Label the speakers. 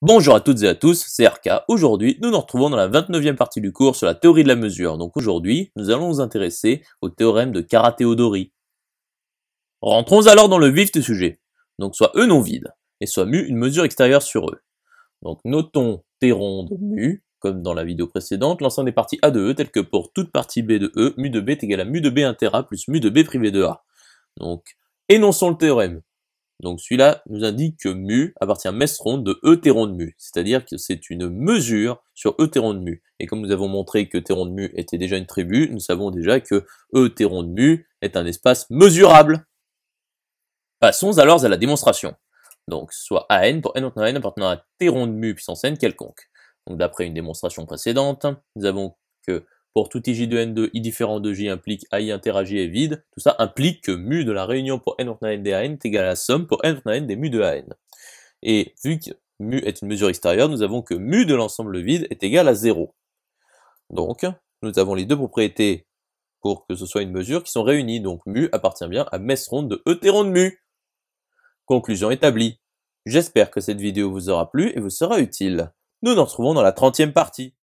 Speaker 1: Bonjour à toutes et à tous, c'est RK. Aujourd'hui, nous nous retrouvons dans la 29e partie du cours sur la théorie de la mesure. Donc aujourd'hui, nous allons nous intéresser au théorème de Karateodori. Rentrons alors dans le vif du sujet. Donc soit E non vide, et soit mu une mesure extérieure sur E. Donc notons T ronde mu, comme dans la vidéo précédente, l'ensemble des parties A de E telles que pour toute partie B de E, mu de B est égal à mu de B inter A plus mu de B privé de A. Donc énonçons le théorème. Donc celui-là nous indique que mu appartient à Mestron de e de mu, c'est-à-dire que c'est une mesure sur e de mu. Et comme nous avons montré que terron de mu était déjà une tribu, nous savons déjà que e de mu est un espace mesurable. Passons alors à la démonstration. Donc soit an pour n n appartenant à terron de mu puissance n quelconque. Donc d'après une démonstration précédente, nous avons que pour tout ij de n 2 i différent de j implique ai interagit est vide. Tout ça implique que mu de la réunion pour n n a n est égal à la somme pour n n des mu de an. Et vu que mu est une mesure extérieure, nous avons que mu de l'ensemble vide est égal à 0. Donc, nous avons les deux propriétés pour que ce soit une mesure qui sont réunies. Donc, mu appartient bien à messe ronde de E de mu. Conclusion établie. J'espère que cette vidéo vous aura plu et vous sera utile. Nous nous retrouvons dans la 30e partie.